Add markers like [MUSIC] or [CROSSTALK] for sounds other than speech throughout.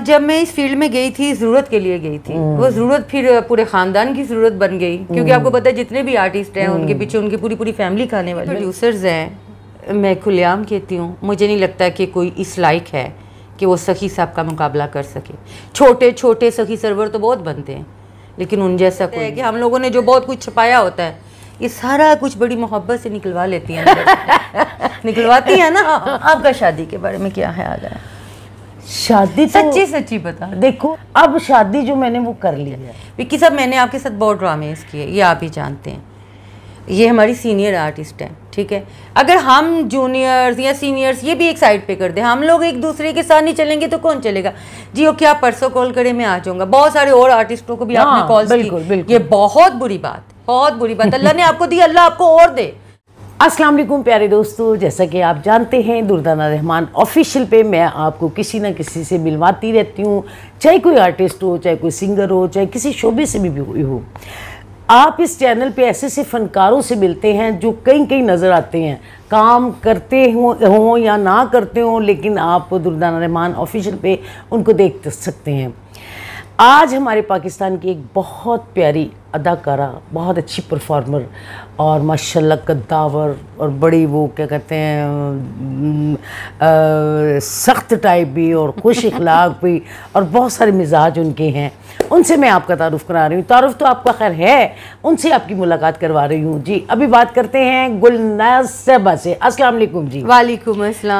जब मैं इस फील्ड में गई थी ज़रूरत के लिए गई थी वो ज़रूरत फिर पूरे ख़ानदान की ज़रूरत बन गई क्योंकि आपको पता है जितने भी आर्टिस्ट हैं उनके पीछे उनकी पूरी पूरी फैमिली खाने वाले प्रोड्यूसर्स हैं मैं खुलेआम कहती हूँ मुझे नहीं लगता कि कोई इस लाइक है कि वो सखी साहब का मुकाबला कर सके छोटे छोटे सखी सरवर तो बहुत बनते हैं लेकिन उन जैसा कोई है कि हम लोगों ने जो बहुत कुछ छुपाया होता है ये सारा कुछ बड़ी मोहब्बत से निकलवा लेती हैं [LAUGHS] निकलवाती हैं ना हाँ। आपका शादी के बारे में क्या है आ गया शादी तो सच्ची सच्ची बता देखो अब शादी जो मैंने वो कर ली है विक्की साहब मैंने आपके साथ बहुत ड्रामे किए ये आप ही जानते हैं ये हमारी सीनियर आर्टिस्ट हैं ठीक है अगर हम जूनियर्स या सीनियर्स ये भी एक साइड पे कर दें हम लोग एक दूसरे के साथ नहीं चलेंगे तो कौन चलेगा जी ओके आप परसों कॉल करें मैं आ जाऊंगा बहुत सारे और आर्टिस्टों को भी आपने हाँ, कॉल की ये बहुत बुरी बात बहुत बुरी बात अल्लाह ने आपको दी अल्लाह आपको और दे अस्सलाम वालेकुम प्यारे दोस्तों जैसा कि आप जानते हैं दुर्दाना रहमान ऑफिशियल पे मैं आपको किसी ना किसी से मिलवाती रहती हूँ चाहे कोई आर्टिस्ट हो चाहे कोई सिंगर हो चाहे किसी शोबे से भी हो आप इस चैनल पे ऐसे ऐसे फ़नकारों से मिलते हैं जो कहीं कहीं नज़र आते हैं काम करते हों या ना करते हों लेकिन आप दुर्दाना रहमान ऑफिशियल पे उनको देख सकते हैं आज हमारे पाकिस्तान की एक बहुत प्यारी अदाकारा बहुत अच्छी परफॉर्मर और माशाल्लाह कद्दावर और बड़ी वो क्या कहते हैं सख्त टाइप भी और खुश [LAUGHS] इखलाक भी और बहुत सारे मिजाज उनके हैं उनसे मैं आपका तारुफ़ करा रही हूँ तारुफ़ तो आपका खैर है उनसे आपकी मुलाकात करवा रही हूँ जी अभी बात करते हैं गुलनाज सहबा से असल जी वालेकुम असल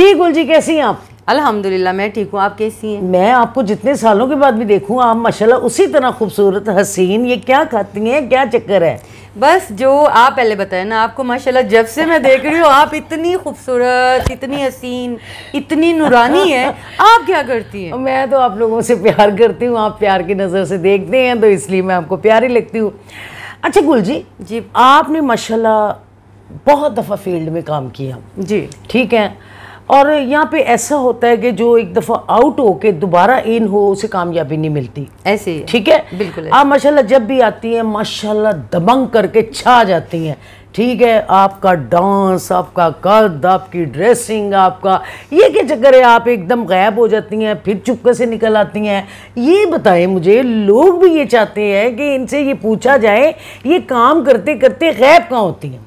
जी गुल जी कैसी हैं आप अल्हम्दुलिल्लाह मैं ठीक हूँ आप कैसी हैं मैं आपको जितने सालों के बाद भी देखूँ आप माशाल्लाह उसी तरह खूबसूरत हसीन ये क्या खाती हैं क्या चक्कर है बस जो आप पहले बताए ना आपको माशाल्लाह जब से मैं देख रही हूँ आप इतनी खूबसूरत इतनी हसीन इतनी नुरानी है आप क्या करती हैं मैं तो आप लोगों से प्यार करती हूँ आप प्यार की नज़र से देखते हैं तो इसलिए मैं आपको प्यारी लगती हूँ अच्छा गुल जी जी आपने माशाल्लाह बहुत दफ़ा फील्ड में काम किया जी ठीक है और यहाँ पे ऐसा होता है कि जो एक दफ़ा आउट हो के दोबारा इन हो उसे कामयाबी नहीं मिलती ऐसे ठीक है बिल्कुल आप माशाल्लाह जब भी आती हैं माशाल्लाह दबंग करके छा जाती हैं ठीक है आपका डांस आपका कद आपकी ड्रेसिंग आपका ये क्या चक्कर है आप एकदम गायब हो जाती हैं फिर चुपके से निकल आती हैं ये बताएं मुझे लोग भी ये चाहते हैं कि इनसे ये पूछा जाए ये काम करते करते गायब कहाँ होती हैं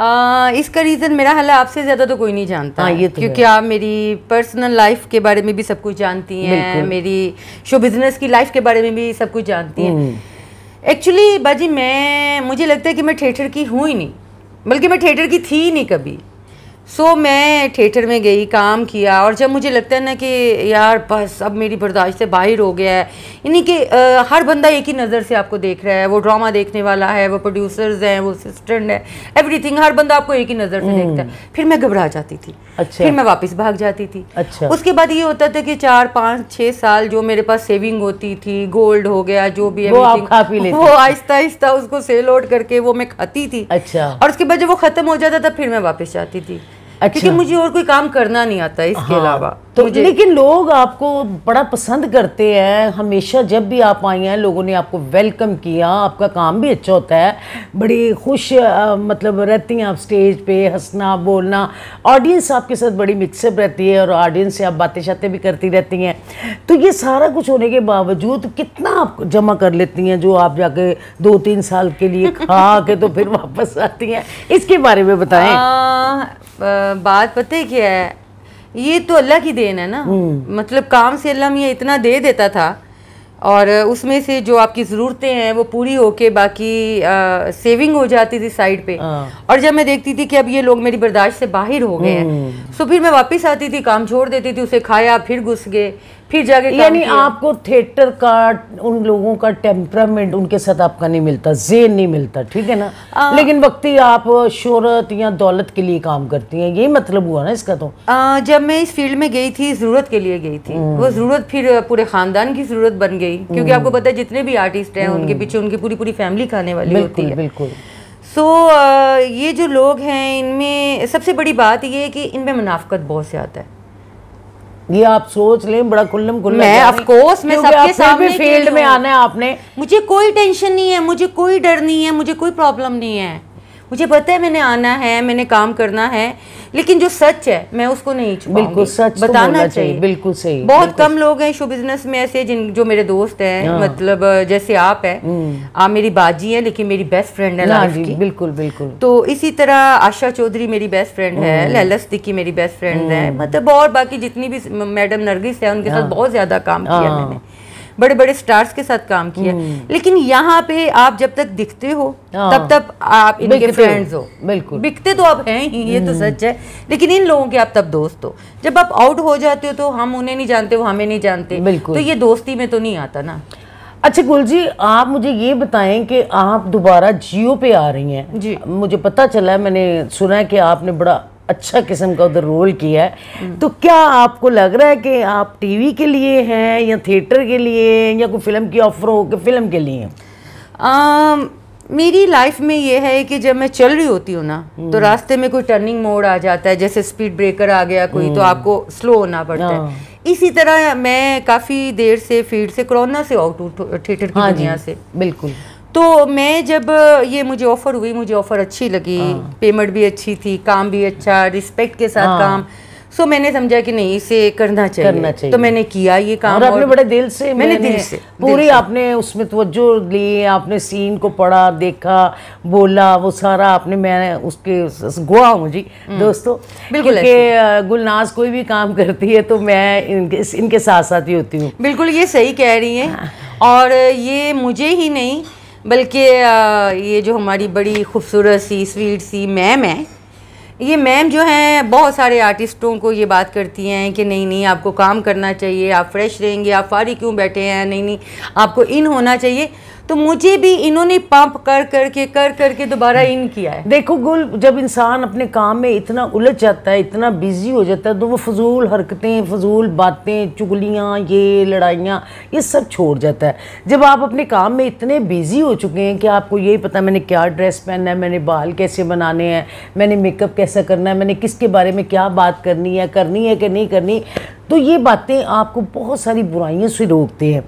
आ, इसका रीज़न मेरा हाल आपसे ज़्यादा तो कोई नहीं जानता हाँ, ये तो क्योंकि आप मेरी पर्सनल लाइफ के बारे में भी सब कुछ जानती हैं मेरी शो बिज़नेस की लाइफ के बारे में भी सब कुछ जानती हैं एक्चुअली हम्म। बाजी मैं मुझे लगता है कि मैं थिएटर की हूँ ही नहीं बल्कि मैं थिएटर की थी ही नहीं कभी सो so, मैं थिएटर में गई काम किया और जब मुझे लगता है ना कि यार बस अब मेरी बर्दाश्त से बाहर हो गया है यानी कि हर बंदा एक ही नज़र से आपको देख रहा है वो ड्रामा देखने वाला है वो प्रोड्यूसर्स हैं वो असिस्टेंट है एवरीथिंग हर बंदा आपको एक ही नज़र से देखता हम्म। है फिर मैं घबरा जाती थी अच्छा फिर मैं वापस भाग जाती थी अच्छा उसके बाद ये होता था कि चार पाँच छः साल जो मेरे पास सेविंग होती थी गोल्ड हो गया जो भी है वो आहिस्ता आहिस्ता उसको सेल आउट करके वो मैं खाती थी अच्छा और उसके बाद जब वो ख़त्म हो जाता था फिर मैं वापस जाती थी अच्छा। क्योंकि मुझे और कोई काम करना नहीं आता इसके हाँ। अलावा तो लेकिन लोग आपको बड़ा पसंद करते हैं हमेशा जब भी आप आई हैं लोगों ने आपको वेलकम किया आपका काम भी अच्छा होता है बड़ी खुश आ, मतलब रहती हैं आप स्टेज पे हंसना बोलना ऑडियंस आपके साथ बड़ी मिक्सअप रहती है और ऑडियंस से आप बातें शातें भी करती रहती हैं तो ये सारा कुछ होने के बावजूद कितना आप जमा कर लेती हैं जो आप जाके दो तीन साल के लिए [LAUGHS] खा के तो फिर वापस आती हैं इसके बारे में बताएं आ, बात पता है क्या है ये तो अल्लाह की देन है ना हम्म। मतलब काम से अल्लाह मियाँ इतना दे देता था और उसमें से जो आपकी ज़रूरतें हैं वो पूरी होके बाकी आ, सेविंग हो जाती थी साइड पे हाँ। और जब मैं देखती थी कि अब ये लोग मेरी बर्दाश्त से बाहर हो गए हैं सो हम्म। तो फिर मैं वापस आती थी काम छोड़ देती थी उसे खाया फिर घुस गए फिर जाके यानी आपको थिएटर का उन लोगों का टेम्परामेंट उनके साथ आपका नहीं मिलता जेन नहीं मिलता ठीक है ना आ, लेकिन वक्ती आप शोहरत या दौलत के लिए काम करती हैं यही मतलब हुआ ना इसका तो आ, जब मैं इस फील्ड में गई थी ज़रूरत के लिए गई थी हम्म। वो ज़रूरत फिर पूरे ख़ानदान की ज़रूरत बन गई क्योंकि आपको हम्म। पता है जितने भी आर्टिस्ट हैं उनके हम्म। पीछे उनकी पूरी पूरी फैमिली खाने वाली होती है बिल्कुल सो ये जो लोग हैं इनमें सबसे बड़ी बात ये है कि इनमें मुनाफ्त बहुत ज़्यादा है ये आप सोच लें बड़ा खुल्लम खुल्लम मैं ऑफ कोर्स मैं सबके सामने फील्ड में आना है आपने मुझे कोई टेंशन नहीं है मुझे कोई डर नहीं है मुझे कोई प्रॉब्लम नहीं है मुझे पता है मैंने आना है मैंने काम करना है लेकिन जो सच है मैं उसको नहीं बिल्कुल सच तो बताना तो चाहिए बिल्कुल सही बहुत बिल्कुल कम लोग हैं शो बिजनेस में ऐसे जिन जो मेरे दोस्त हैं हाँ। मतलब जैसे आप हैं हम्म। आप मेरी बाजी हैं लेकिन मेरी बेस्ट फ्रेंड है लाइफ की बिल्कुल बिल्कुल तो इसी तरह आशा चौधरी मेरी बेस्ट फ्रेंड है हम्म। लैलस दिक्की मेरी बेस्ट फ्रेंड है हम्म। मतलब और बाकी जितनी भी मैडम नरगिस है उनके साथ हाँ। बहुत ज्यादा काम किया हाँ। मैंने बड़े बड़े स्टार्स के साथ काम किया हम्म। लेकिन यहाँ पे आप जब तक दिखते हो हाँ। तब तक आप इनके फ्रेंड्स हो बिल्कुल बिकते तो आप हैं ही ये तो हम्म। सच है लेकिन इन लोगों के आप तब दोस्त हो जब आप आउट हो जाते हो तो हम उन्हें नहीं जानते वो हमें नहीं जानते तो ये दोस्ती में तो नहीं आता ना अच्छा गुल जी आप मुझे ये बताएं कि आप दोबारा जियो पे आ रही हैं जी मुझे पता चला है मैंने सुना है कि आपने बड़ा अच्छा किस्म का उधर रोल किया है तो क्या आपको लग रहा है कि आप टीवी के लिए हैं या थिएटर के लिए या कोई फिल्म की ऑफर हो कि फिल्म के लिए हैं मेरी लाइफ में ये है कि जब मैं चल रही होती हूँ ना तो हम्म। रास्ते में कोई टर्निंग मोड़ आ जाता है जैसे स्पीड ब्रेकर आ गया कोई तो हम्म। आपको स्लो होना पड़ता है हाँ। इसी तरह मैं काफ़ी देर से फील्ड से कोरोना से आउट थिएटर की हाँ दुनिया से बिल्कुल तो मैं जब ये मुझे ऑफ़र हुई मुझे ऑफ़र अच्छी लगी पेमेंट हाँ। भी अच्छी थी काम भी अच्छा रिस्पेक्ट के साथ हाँ। काम सो मैंने समझा कि नहीं इसे करना चाहिए करना चाहिए तो मैंने किया ये काम और, और बड़े दिल से मैंने दिल से पूरी आपने उसमें तवज्जो ली आपने सीन को पढ़ा देखा बोला वो सारा आपने मैं उसके गुआ हूँ जी हम्म। दोस्तों बिल्कुल गुलनाज कोई भी काम करती है तो मैं इनके इनके साथ साथ ही होती हूँ बिल्कुल ये सही कह रही है हाँ। और ये मुझे ही नहीं बल्कि ये जो हमारी बड़ी खूबसूरत सी स्वीट सी मैम है ये मैम जो हैं बहुत सारे आर्टिस्टों को ये बात करती हैं कि नहीं नहीं आपको काम करना चाहिए आप फ्रेश रहेंगे आप फारी क्यों बैठे हैं नहीं नहीं आपको इन होना चाहिए तो मुझे भी इन्होंने पंप कर करके कर करके दोबारा इन किया है देखो गुल जब इंसान अपने काम में इतना उलझ जाता है इतना बिजी हो जाता है तो वो फजूल हरकतें फजूल बातें चुगलियाँ ये लड़ाइयाँ ये सब छोड़ जाता है जब आप अपने काम में इतने बिजी हो चुके हैं कि आपको यही पता मैंने क्या ड्रेस पहनना है मैंने बाल कैसे बनाने हैं मैंने मेकअप कैसा करना है मैंने किसके बारे में क्या बात करनी है करनी है कि नहीं करनी तो ये बातें आपको बहुत सारी बुराइयों से रोकते हैं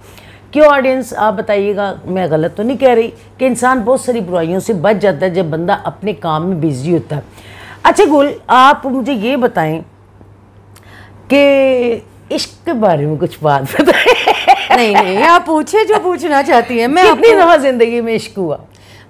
क्यों ऑडियंस आप बताइएगा मैं गलत तो नहीं कह रही कि इंसान बहुत सारी बुराइयों से बच जाता है जब बंदा अपने काम में बिजी होता है अच्छा गुल आप मुझे ये बताएं कि इश्क के बारे में कुछ बात बताएं नहीं नहीं आप पूछे जो पूछना चाहती हैं मैं अपनी दफ़ा ज़िंदगी में इश्क हुआ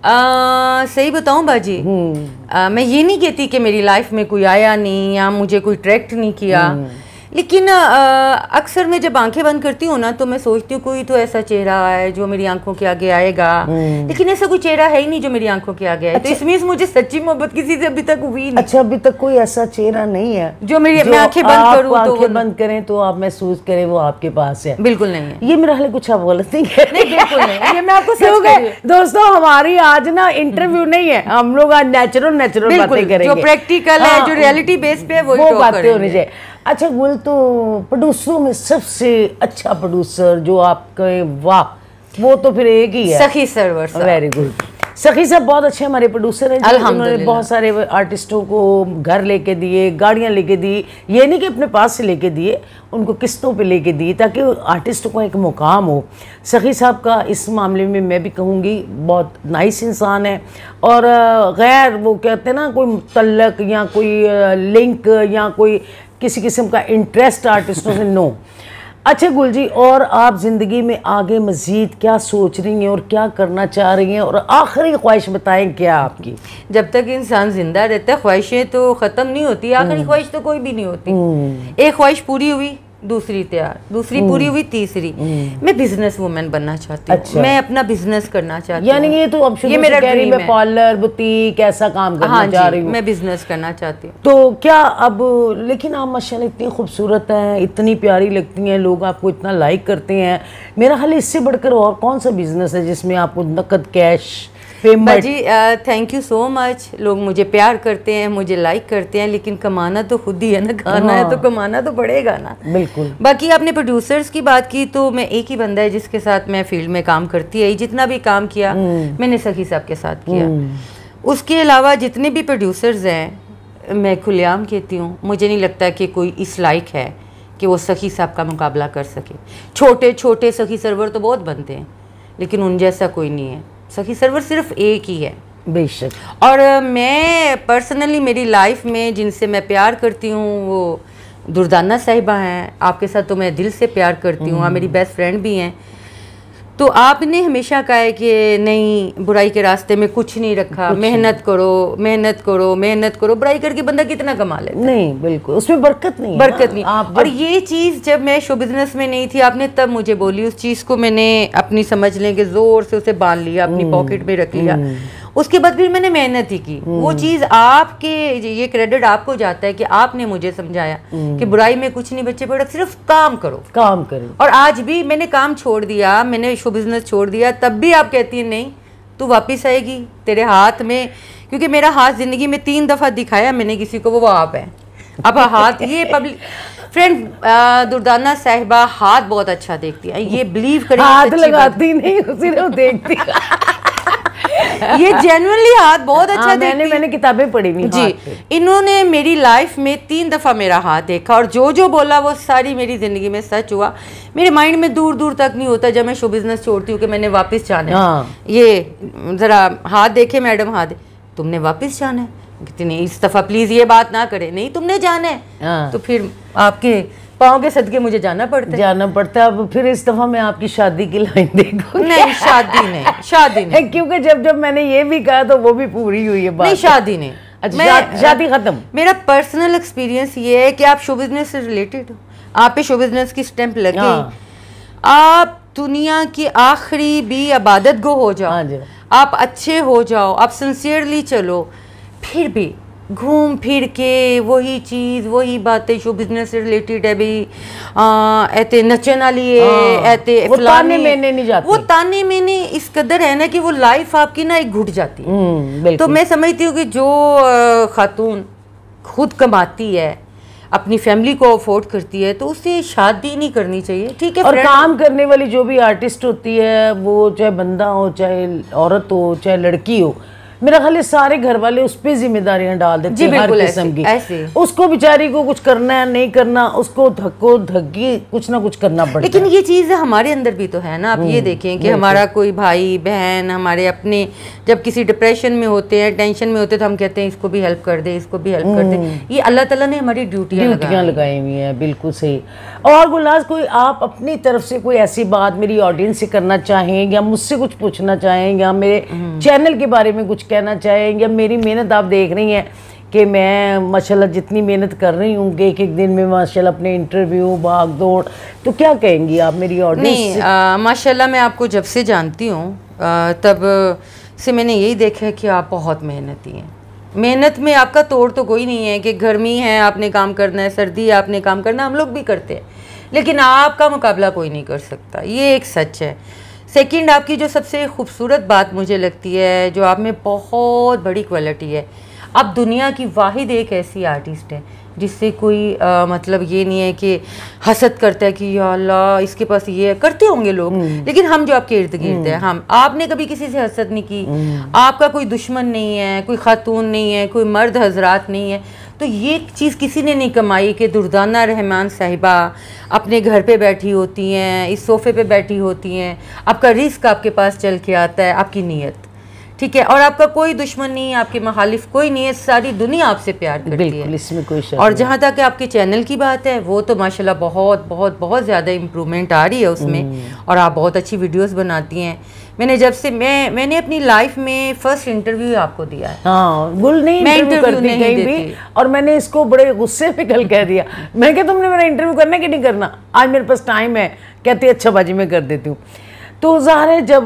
आ, सही बताऊं बाजी हम्म। आ, मैं ये नहीं कहती कि मेरी लाइफ में कोई आया नहीं या मुझे कोई ट्रैक्ट नहीं किया हम्म। लेकिन अक्सर मैं जब आंखें बंद करती हूँ ना तो मैं सोचती हूँ कोई तो ऐसा चेहरा है जो मेरी आंखों के आगे आएगा हम्म। लेकिन ऐसा कोई चेहरा है ही नहीं जो मेरी आंखों के आगे आए तो अच्छा, तो इसमें इस मुझे सच्ची मोहब्बत किसी से अभी तक हुई नहीं अच्छा अभी तक कोई ऐसा चेहरा नहीं है जो मेरी आंखें बंद करूँ तो बंद करें तो आप महसूस करें वो आपके पास है बिल्कुल नहीं है ये मेरा हाल कुछ आप गलत नहीं है ये मैं आपको [LAUGHS] सच दोस्तों हमारी आज ना इंटरव्यू नहीं है हम लोग आज नेचुरल नेचुरल बातें करेंगे जो प्रैक्टिकल है जो रियलिटी हाँ। बेस पे है वो बातें होनी चाहिए अच्छा गुल तो प्रोड्यूसरों में सबसे अच्छा प्रोड्यूसर जो आप कहें वाह वो तो फिर एक ही है सखी सरवर वेरी गुड सखी साहब बहुत अच्छे हमारे प्रोड्यूसर हैं उन्होंने बहुत सारे आर्टिस्टों को घर लेके दिए गाड़ियाँ लेके दी ये नहीं कि अपने पास से लेके दिए उनको किस्तों पे लेके दी ताकि आर्टिस्ट को एक मुकाम हो सखी साहब का इस मामले में मैं भी कहूँगी बहुत नाइस इंसान है और गैर वो कहते हैं ना कोई मुतलक या कोई लिंक या कोई किसी किस्म का इंटरेस्ट आर्टिस्टों से नो अच्छा गुल जी और आप ज़िंदगी में आगे मज़ीद क्या सोच रही हैं और क्या करना चाह रही हैं और आखिरी ख्वाहिश बताएं क्या आपकी जब तक इंसान ज़िंदा रहता है ख्वाहिशें तो ख़त्म नहीं होती आखिरी हम्म। ख्वाहिश तो कोई भी नहीं होती हम्म। एक ख्वाहिश पूरी हुई दूसरी तैयार दूसरी पूरी हम्म। हुई तीसरी हम्म। मैं बिजनेस वुमेन बनना चाहती हूँ अच्छा। मैं अपना बिजनेस करना चाहती हूँ यानी ये तो अब ये मेरा ड्रीम है पार्लर बुटीक ऐसा काम करना हाँ चाह रही हूँ मैं बिजनेस करना चाहती हूँ तो क्या अब लेकिन आप माशाल्लाह इतनी खूबसूरत हैं इतनी प्यारी लगती हैं लोग आपको इतना लाइक करते हैं मेरा हाल इससे बढ़कर और कौन सा बिजनेस है जिसमें आपको नकद कैश जी थैंक यू सो मच लोग मुझे प्यार करते हैं मुझे लाइक करते हैं लेकिन कमाना तो खुद ही है ना गाना हाँ। है तो हाँ। कमाना तो पड़ेगा ना बिल्कुल बाकी आपने प्रोड्यूसर्स की बात की तो मैं एक ही बंदा है जिसके साथ मैं फील्ड में काम करती है जितना भी काम किया हम्म। मैंने सखी साहब के साथ किया हम्म। उसके अलावा जितने भी प्रोड्यूसर्स हैं मैं खुलेआम कहती हूँ मुझे नहीं लगता कि कोई इस लाइक है कि वो सखी साहब का मुकाबला कर सके छोटे छोटे सखी सर्वर तो बहुत बनते हैं लेकिन उन जैसा कोई नहीं है सखी सरवर सिर्फ एक ही है बेशक और मैं पर्सनली मेरी लाइफ में जिनसे मैं प्यार करती हूँ वो दुर्दाना साहिबा हैं आपके साथ तो मैं दिल से प्यार करती हूँ आप मेरी बेस्ट हम्म। फ्रेंड भी हैं तो आपने हमेशा कहा है कि नहीं बुराई के रास्ते में कुछ नहीं रखा मेहनत करो मेहनत करो मेहनत करो बुराई करके बंदा कितना कमा ले नहीं बिल्कुल उसमें बरकत नहीं बरकत नहीं आप और ये चीज़ जब मैं शो बिजनेस में नहीं थी आपने तब मुझे बोली उस चीज़ को मैंने अपनी समझ लें कि ज़ोर से उसे बांध लिया अपनी पॉकेट हम्म, में रख लिया हम्म। उसके बाद फिर मैंने मेहनत ही की वो हम्म। चीज़ आपके ये क्रेडिट आपको जाता है कि आपने मुझे समझाया हम्म। कि बुराई में कुछ नहीं बच्चे पढ़ा सिर्फ काम करो काम करो और आज भी मैंने काम छोड़ दिया मैंने शो बिज़नेस छोड़ दिया तब भी आप कहती हैं नहीं तू वापस आएगी तेरे हाथ में क्योंकि मेरा हाथ ज़िंदगी में तीन दफ़ा दिखाया मैंने किसी को वो आप है अब हाथ ये पब्लिक फ्रेंड दुर्दाना साहिबा हाथ बहुत अच्छा देखती है ये बिलीव करें हाथ लगाती नहीं सिर्फ देखती [LAUGHS] ये जेनुअनली हाथ बहुत हाँ, अच्छा आ, मैंने मैंने किताबें पढ़ी हुई जी इन्होंने मेरी लाइफ में तीन दफ़ा मेरा हाथ देखा और जो जो बोला वो सारी मेरी ज़िंदगी में सच हुआ मेरे माइंड में दूर दूर तक नहीं होता जब मैं शो बिज़नेस छोड़ती हूँ कि मैंने वापस जाना है हाँ। ये ज़रा हाथ देखे मैडम हाथ तुमने वापस जाना है कितनी इस दफ़ा प्लीज़ ये बात ना करें नहीं तुमने जाना है हाँ। तो फिर आपके पाओ के सदके मुझे जाना पड़ता है जाना पड़ता है अब फिर इस दफा मैं आपकी शादी की लाइन देखू नहीं शादी नहीं शादी नहीं [LAUGHS] क्योंकि जब जब मैंने ये भी कहा तो वो भी पूरी हुई है बात नहीं शादी नहीं अच्छा शादी खत्म मेरा पर्सनल एक्सपीरियंस ये है कि आप शो बिजनेस से रिलेटेड हो आप पे शो बिजनेस की स्टैंप लगे हाँ। आप दुनिया की आखिरी भी इबादत गो हो जाओ हाँ आप अच्छे हो जाओ आप सिंसियरली चलो फिर भी घूम फिर के वही चीज़ वही बातें शो बिजनेस से रिलेटेड है भाई ऐते वाली है हाँ। ऐते ताने मैंने नहीं जाती वो ताने मैंने इस कदर है ना कि वो लाइफ आपकी ना एक घुट जाती है हम्म, तो मैं समझती हूँ कि जो खातून खुद कमाती है अपनी फैमिली को अफोर्ड करती है तो उसे शादी नहीं करनी चाहिए ठीक है और काम करने वाली जो भी आर्टिस्ट होती है वो चाहे बंदा हो चाहे औरत हो चाहे लड़की हो मेरा ख्याल सारे घर वाले उस पर जिम्मेदारियां डाल देते हैं हर किस्म की उसको बेचारी को कुछ करना है नहीं करना उसको धक्को धक्की कुछ ना कुछ करना पड़ता लेकिन ये चीज़ हमारे अंदर भी तो है ना आप ये हम्म, देखें कि हमारा कोई भाई बहन हमारे अपने जब किसी डिप्रेशन में होते हैं टेंशन में होते हैं तो हम कहते हैं इसको भी हेल्प कर दे इसको भी हेल्प कर दे हम्म। ये अल्लाह तला ने हमारी ड्यूटी ड्यूटियाँ लगाई हुई है बिल्कुल सही और गुलाज कोई आप अपनी तरफ से कोई ऐसी बात मेरी ऑडियंस से करना चाहें या मुझसे कुछ पूछना चाहें या मेरे चैनल हम्म। के बारे में कुछ कहना चाहेंगे मेरी मेहनत आप देख रही हैं कि मैं माशाल्लाह जितनी मेहनत कर रही हूँ एक एक दिन में माशाल्लाह अपने इंटरव्यू भाग दौड़ तो क्या कहेंगी आप मेरी ऑडियंस माशाल्लाह मैं आपको जब से जानती हूँ तब से मैंने यही देखा है कि आप बहुत मेहनती हैं मेहनत में आपका तोड़ तो कोई नहीं है कि गर्मी है आपने काम करना है सर्दी है आपने काम करना हम लोग भी करते हैं लेकिन आपका मुकाबला कोई नहीं कर सकता ये एक सच है सेकंड आपकी जो सबसे खूबसूरत बात मुझे लगती है जो आप में बहुत बड़ी क्वालिटी है आप दुनिया की वाहिद एक ऐसी आर्टिस्ट हैं जिससे कोई आ, मतलब ये नहीं है कि हसद करता है कि अल्लाह इसके पास ये है करते होंगे लोग हम्म। लेकिन हम जो आपके इर्द गिर्द हैं हम्म। हम आपने कभी किसी से हसद नहीं की नहीं। हम्म। आपका कोई दुश्मन नहीं है कोई खातून नहीं है कोई मर्द हजरात नहीं है तो ये चीज़ किसी ने नहीं कमाई कि दुर्दाना रहमान साहिबा अपने घर पे बैठी होती हैं इस सोफ़े पे बैठी होती हैं आपका रिस्क आपके पास चल के आता है आपकी नीयत ठीक है और आपका कोई दुश्मन नहीं है आपके मुखालिफ कोई नहीं है सारी दुनिया आपसे प्यार करती है इसमें कोई और जहाँ तक आपके चैनल की बात है वो तो माशाल्लाह बहुत बहुत बहुत ज़्यादा इम्प्रूवमेंट आ रही है उसमें हम्म। और आप बहुत अच्छी वीडियोस बनाती हैं मैंने जब से मैं मैंने अपनी लाइफ में फर्स्ट इंटरव्यू आपको दिया है हाँ गुल नहीं मैं इंटरव्यू नहीं कहीं भी और मैंने इसको बड़े गुस्से में कल कह दिया मैं क्या तुमने मेरा इंटरव्यू करना कि नहीं करना आज मेरे पास टाइम है कहती अच्छा बाजी मैं कर देती हूँ तो ज़ाहिर है जब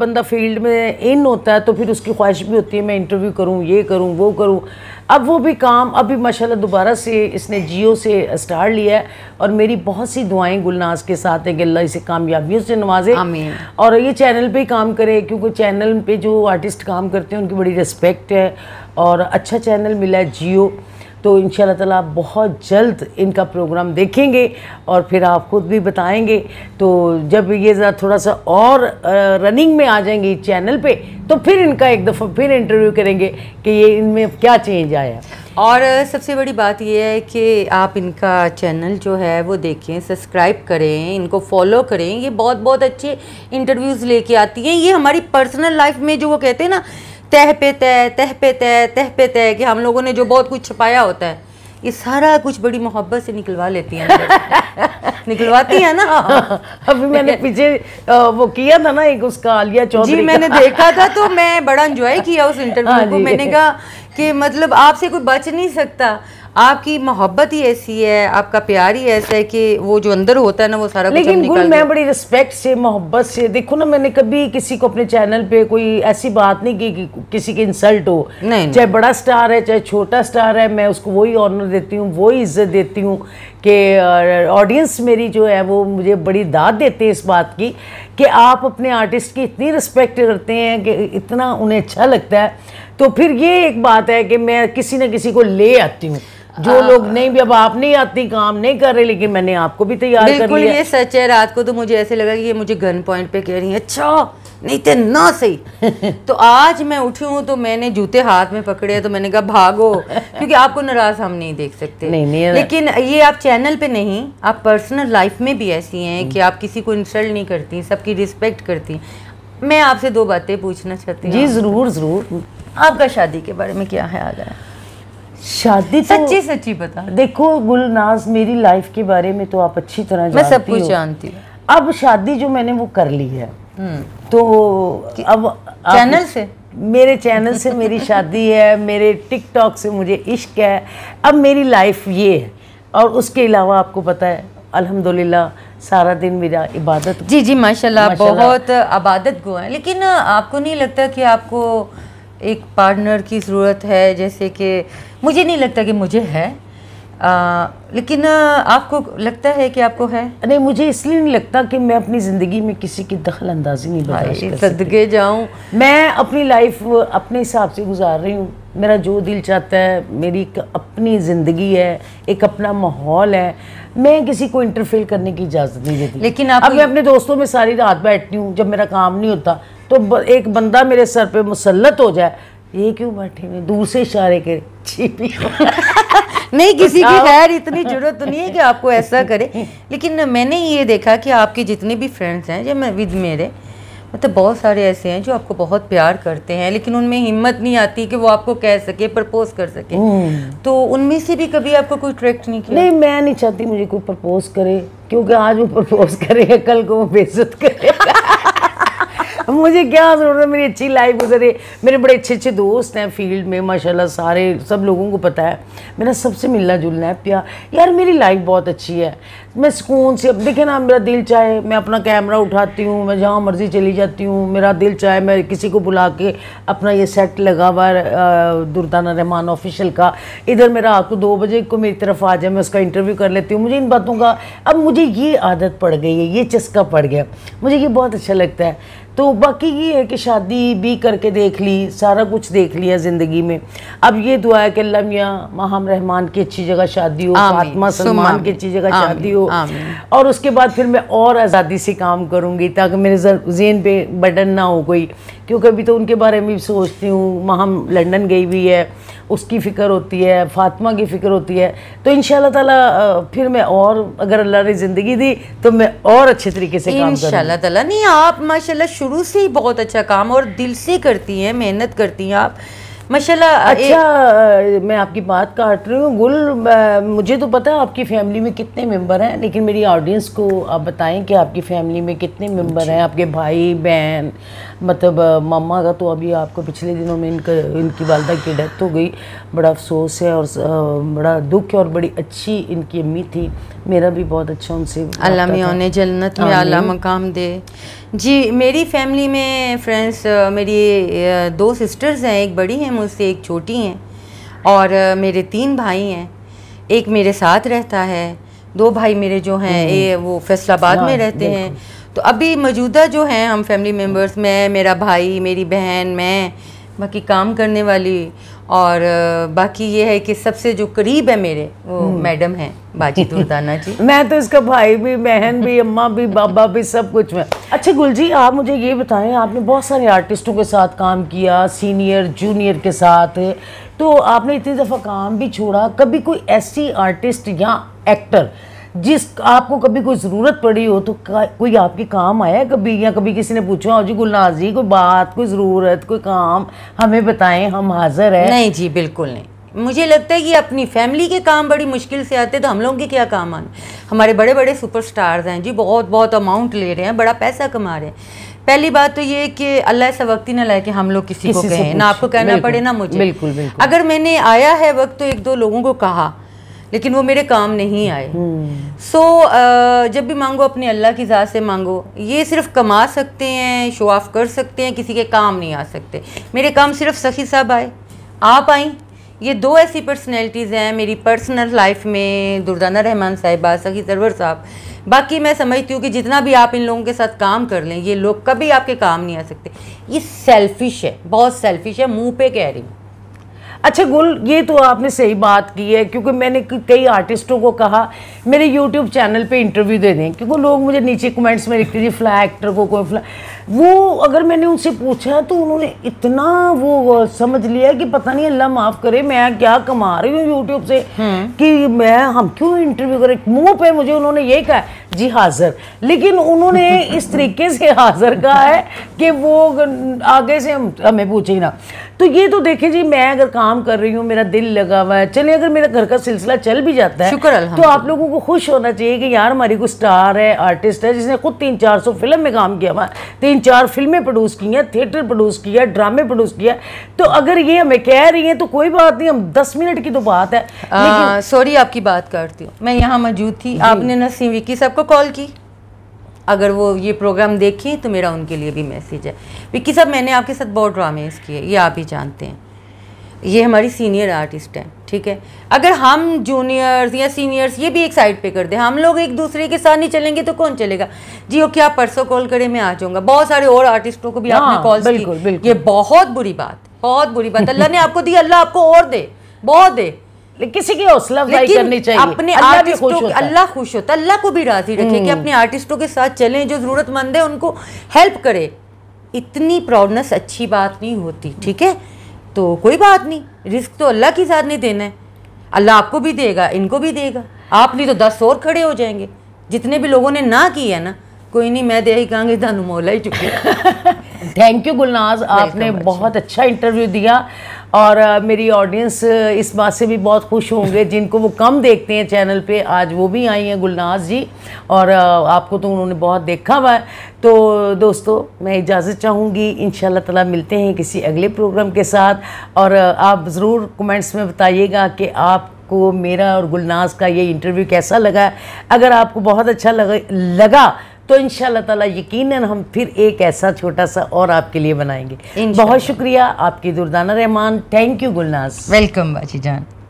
बंदा फील्ड में इन होता है तो फिर उसकी ख्वाहिश भी होती है मैं इंटरव्यू करूँ ये करूँ वो करूँ अब वो भी काम अभी माशाल्लाह दोबारा से इसने जियो से स्टार लिया है और मेरी बहुत सी दुआएं गुलनाज के साथ हैं कि अल्लाह इसे कामयाबियों से नवाजे और ये चैनल पे काम करे क्योंकि चैनल पे जो आर्टिस्ट काम करते हैं उनकी बड़ी रिस्पेक्ट है और अच्छा चैनल मिला है जियो तो इन ताला आप बहुत जल्द इनका प्रोग्राम देखेंगे और फिर आप ख़ुद भी बताएंगे तो जब ये ज़रा थोड़ा सा और रनिंग में आ जाएंगे इस चैनल पे तो फिर इनका एक दफ़ा फिर इंटरव्यू करेंगे कि ये इनमें क्या चेंज आया और सबसे बड़ी बात यह है कि आप इनका चैनल जो है वो देखें सब्सक्राइब करें इनको फॉलो करें ये बहुत बहुत अच्छे इंटरव्यूज़ लेके आती हैं ये हमारी पर्सनल लाइफ में जो वो कहते हैं ना तह पे तय तह पे तय तह पे तय कि हम लोगों ने जो बहुत कुछ छुपाया होता है ये सारा कुछ बड़ी मोहब्बत से निकलवा लेती हैं [LAUGHS] निकलवाती हैं ना [LAUGHS] अभी मैंने पीछे वो किया था ना एक उसका आलिया चौधरी जी मैंने देखा था तो मैं बड़ा इंजॉय किया उस इंटरव्यू हाँ को मैंने कहा कि मतलब आपसे कोई बच नहीं सकता आपकी मोहब्बत ही ऐसी है आपका प्यार ही ऐसा है कि वो जो अंदर होता है ना वो सारा लेकिन कुछ गुल मैं बड़ी रिस्पेक्ट से मोहब्बत से देखो ना मैंने कभी किसी को अपने चैनल पे कोई ऐसी बात नहीं की कि किसी की इंसल्ट हो नहीं चाहे बड़ा स्टार है चाहे छोटा स्टार है मैं उसको वही ऑनर देती हूँ वही इज्जत देती हूँ कि ऑडियंस मेरी जो है वो मुझे बड़ी दाद देते हैं इस बात की कि आप अपने आर्टिस्ट की इतनी रिस्पेक्ट करते हैं कि इतना उन्हें अच्छा लगता है तो फिर ये एक बात है कि मैं किसी न किसी को ले आती हूँ जो लोग नहीं भी अब आप नहीं आती काम नहीं कर रहे लेकिन मैंने आपको भी तैयार कर ये सच है रात को तो मुझे ऐसे लगा कि ये मुझे गन पॉइंट पे कह रही है अच्छा नहीं तो ना सही [LAUGHS] तो आज मैं उठी हूँ तो मैंने जूते हाथ में पकड़े तो मैंने कहा भागो क्योंकि आपको नाराज हम नहीं देख सकते नहीं, नहीं लेकिन ये आप चैनल पे नहीं आप पर्सनल लाइफ में भी ऐसी हैं कि हम्म। आप किसी को इंसल्ट नहीं करती सबकी रिस्पेक्ट करती मैं आपसे दो बातें पूछना चाहती हूँ जी ज़रूर ज़रूर आपका शादी के बारे में क्या ख्याल है शादी तो सच्ची सच्ची बता देखो गुलनाज मेरी लाइफ के बारे में तो आप अच्छी तरह मैं सब कुछ जानती हूँ अब शादी जो मैंने वो कर ली है हम्म। तो अब चैनल से मेरे चैनल से मेरी [LAUGHS] शादी है मेरे टिकटॉक से मुझे इश्क है अब मेरी लाइफ ये है और उसके अलावा आपको पता है अल्हम्दुलिल्लाह सारा दिन मेरा इबादत जी जी माशाल्लाह बहुत इबादत गो है लेकिन आपको नहीं लगता कि आपको एक पार्टनर की ज़रूरत है जैसे कि मुझे नहीं लगता कि मुझे है आ, लेकिन आपको लगता है कि आपको है नहीं मुझे इसलिए नहीं लगता कि मैं अपनी ज़िंदगी में किसी की दखल अंदाजी नहीं बताई सदगे जाऊँ मैं अपनी लाइफ अपने हिसाब से गुजार रही हूँ मेरा जो दिल चाहता है मेरी एक अपनी ज़िंदगी है एक अपना माहौल है मैं किसी को इंटरफेयर करने की इजाज़त नहीं देती लेकिन आप अब मैं अपने दोस्तों में सारी रात बैठती हूँ जब मेरा काम नहीं होता तो एक बंदा मेरे सर पे मुसलत हो जाए ये क्यों बैठे हुए दूसरे इशारे के नहीं किसी की खैर [LAUGHS] इतनी जरूरत तो नहीं है कि आपको ऐसा करे लेकिन मैंने ये देखा कि आपके जितने भी फ्रेंड्स हैं जो मैं विद मेरे मतलब बहुत सारे ऐसे हैं जो आपको बहुत प्यार करते हैं लेकिन उनमें हिम्मत नहीं आती कि वो आपको कह सके प्रपोज कर सके हम्म। तो उनमें से भी कभी आपको कोई अट्रैक्ट नहीं किया नहीं मैं नहीं चाहती मुझे कोई प्रपोज करे क्योंकि आज वो प्रपोज करे कल को वो बेजत करे मुझे क्या ज़रूरत है मेरी अच्छी लाइफ गुजरे मेरे बड़े अच्छे अच्छे दोस्त हैं फील्ड में माशाल्लाह सारे सब लोगों को पता है मेरा सबसे मिलना जुलना है प्यार यार मेरी लाइफ बहुत अच्छी है मैं सुकून से अब देखे ना मेरा दिल चाहे मैं अपना कैमरा उठाती हूँ मैं जहाँ मर्ज़ी चली जाती हूँ मेरा दिल चाहे मैं किसी को बुला के अपना ये सेट लगा हुआ दुर्दाना रहमान ऑफिशियल का इधर मेरा आपको दो बजे को मेरी तरफ आ जाए मैं उसका इंटरव्यू कर लेती हूँ मुझे इन बातों का अब मुझे ये आदत पड़ गई है ये चस्का पड़ गया मुझे ये बहुत अच्छा लगता है तो बाकी ये है कि शादी भी करके देख ली सारा कुछ देख लिया ज़िंदगी में अब ये दुआ है कि लम्या माहम रहमान की अच्छी जगह शादी हो फातमा सलमान की अच्छी जगह शादी हो और उसके बाद फिर मैं और आज़ादी से काम करूँगी ताकि मेरे जेन पे बटन ना हो कोई क्योंकि अभी तो उनके बारे में भी सोचती हूँ माहम लंडन गई हुई है उसकी फ़िक्र होती है फातमा की फ़िक्र होती है तो इन शाह फिर मैं और अगर अल्लाह ने ज़िंदगी दी तो मैं और अच्छे तरीके से काम इन ताला नहीं आप माशाल्लाह शुरू से ही बहुत अच्छा काम और दिल से करती हैं मेहनत करती हैं आप माशाल्लाह अच्छा मैं आपकी बात काट रही हूँ गुल आ, मुझे तो पता है आपकी फैमिली में कितने मेंबर हैं लेकिन मेरी ऑडियंस को आप बताएं कि आपकी फैमिली में कितने मेंबर हैं आपके भाई बहन मतलब मम्मा का तो अभी आपको पिछले दिनों में इनका इनकी वालदा की डेथ हो गई बड़ा अफसोस है और बड़ा दुख है और बड़ी अच्छी इनकी अम्मी थी मेरा भी बहुत अच्छा उनसे अल्लाह में जन्नत में अला मकाम दे जी मेरी फैमिली में फ्रेंड्स मेरी दो सिस्टर्स हैं एक बड़ी हैं मुझसे एक छोटी हैं और मेरे तीन भाई हैं एक मेरे साथ रहता है दो भाई मेरे जो हैं हम्म। ये वो फैसलाबाद में हाँ, रहते हैं तो अभी मौजूदा जो हैं हम फैमिली मेम्बर्स मैं मेरा भाई मेरी बहन मैं बाकी काम करने वाली और बाकी ये है कि सबसे जो करीब है मेरे वो हम्म। मैडम हैं बाजी दुर्दाना जी [LAUGHS] मैं तो इसका भाई भी बहन भी अम्मा भी बाबा भी सब कुछ में अच्छा गुल जी आप मुझे ये बताएं आपने बहुत सारे आर्टिस्टों के साथ काम किया सीनियर जूनियर के साथ तो आपने इतनी दफ़ा काम भी छोड़ा कभी कोई ऐसी आर्टिस्ट या एक्टर जिस आपको कभी कोई ज़रूरत पड़ी हो तो कोई आपके काम आया कभी या कभी किसी ने पूछा हो जी गुलनाज जी कोई बात कोई ज़रूरत कोई काम हमें बताएं हम हाजिर हैं नहीं जी बिल्कुल नहीं मुझे लगता है कि अपनी फैमिली के काम बड़ी मुश्किल से आते तो हम लोगों के क्या काम आने हमारे बड़े बड़े सुपरस्टार्स हैं जी बहुत बहुत अमाउंट ले रहे हैं बड़ा पैसा कमा रहे हैं पहली बात तो ये कि अल्लाह ऐसा वक्त ही ना लाए कि हम लोग किसी, किसी को कहें ना आपको कहना पड़े ना मुझे बिल्कुल, बिल्कुल अगर मैंने आया है वक्त तो एक दो लोगों को कहा लेकिन वो मेरे काम नहीं आए सो हम्म। so, जब भी मांगो अपने अल्लाह की ज़ात से मांगो ये सिर्फ कमा सकते हैं शो ऑफ कर सकते हैं किसी के काम नहीं आ सकते मेरे काम सिर्फ सखी साहब आए आप आई ये दो ऐसी पर्सनैलिटीज़ हैं मेरी पर्सनल लाइफ में दुर्दाना रहमान साहिबा सखी सरवर साहब बाकी मैं समझती हूँ कि जितना भी आप इन लोगों के साथ काम कर लें ये लोग कभी आपके काम नहीं आ सकते ये सेल्फिश है बहुत सेल्फिश है मुंह पे कह रही हूँ अच्छा गुल ये तो आपने सही बात की है क्योंकि मैंने कई आर्टिस्टों को कहा मेरे यूट्यूब चैनल पे इंटरव्यू दे दें क्योंकि लोग मुझे नीचे कमेंट्स में लिखते जी फ्ला एक्टर को कोई फ्ला वो अगर मैंने उनसे पूछा तो उन्होंने इतना वो समझ लिया कि पता नहीं अल्लाह माफ़ करे मैं क्या कमा रही हूँ यूट्यूब से हम्म। कि मैं हम क्यों इंटरव्यू करें मुँह पे मुझे उन्होंने ये कहा जी हाजिर लेकिन उन्होंने [LAUGHS] इस तरीके से हाजिर कहा है कि वो आगे से हम हमें पूछे ना तो ये तो देखे जी मैं अगर काम कर रही हूँ मेरा दिल लगा हुआ है चले अगर मेरा घर का सिलसिला चल भी जाता है तो आप लोगों को खुश होना चाहिए कि यार हमारी कोई स्टार है आर्टिस्ट है जिसने खुद तीन चार सौ फिल्म में काम किया हुआ तीन चार फिल्में प्रोड्यूस की हैं थिएटर प्रोड्यूस किया ड्रामे प्रोड्यूस किया तो अगर ये हमें कह रही है तो कोई बात नहीं हम दस मिनट की तो बात है सॉरी आपकी बात करती हूँ मैं यहाँ मौजूद थी आपने नसीम विकी साहब को कॉल की अगर वो ये प्रोग्राम देखें तो मेरा उनके लिए भी मैसेज है विक्की साहब मैंने आपके साथ बहुत ड्रामेज किए ये आप ही जानते हैं ये हमारी सीनियर आर्टिस्ट हैं ठीक है अगर हम जूनियर्स या सीनियर्स ये भी एक साइड पे कर दें हम लोग एक दूसरे के साथ नहीं चलेंगे तो कौन चलेगा जी ओके आप परसों कॉल करें मैं आ जाऊँगा बहुत सारे और आर्टिस्टों को भी हाँ, आपने कॉल की बिल्कुल। ये बहुत बुरी बात बहुत बुरी बात अल्लाह ने आपको दी अल्लाह आपको और दे बहुत दे किसी की हौसला अफजाई करनी चाहिए अपने आर्टिस्टों अल्लाह खुश होता है अल्लाह को भी राजी रखे कि हम्म। अपने आर्टिस्टों के साथ चले जो ज़रूरतमंद है उनको हेल्प करे इतनी प्राउडनेस अच्छी बात नहीं होती ठीक है तो कोई बात नहीं रिस्क तो अल्लाह की साथ नहीं देना है अल्लाह आपको भी देगा इनको भी देगा आप नहीं तो दस और खड़े हो जाएंगे जितने भी लोगों ने ना किया ना कोई नहीं मैं दे ही कहाँगी थानू मोला ही चुके थैंक यू [LAUGHS] गुलनाज आपने बहुत अच्छा इंटरव्यू दिया और आ, मेरी ऑडियंस इस बात से भी बहुत खुश होंगे जिनको वो कम देखते हैं चैनल पे आज वो भी आई हैं गुलनाज जी और आ, आपको तो उन्होंने बहुत देखा हुआ है तो दोस्तों मैं इजाज़त चाहूँगी इन ताला मिलते हैं किसी अगले प्रोग्राम के साथ और आप ज़रूर कमेंट्स में बताइएगा कि आप को मेरा और गुलनाज का ये इंटरव्यू कैसा लगा अगर आपको बहुत अच्छा लगा लगा तो इन ताला यकीन हम फिर एक ऐसा छोटा सा और आपके लिए बनाएंगे बहुत शुक्रिया आपकी Durdana Rahman thank you Gulnaz welcome बाजी जान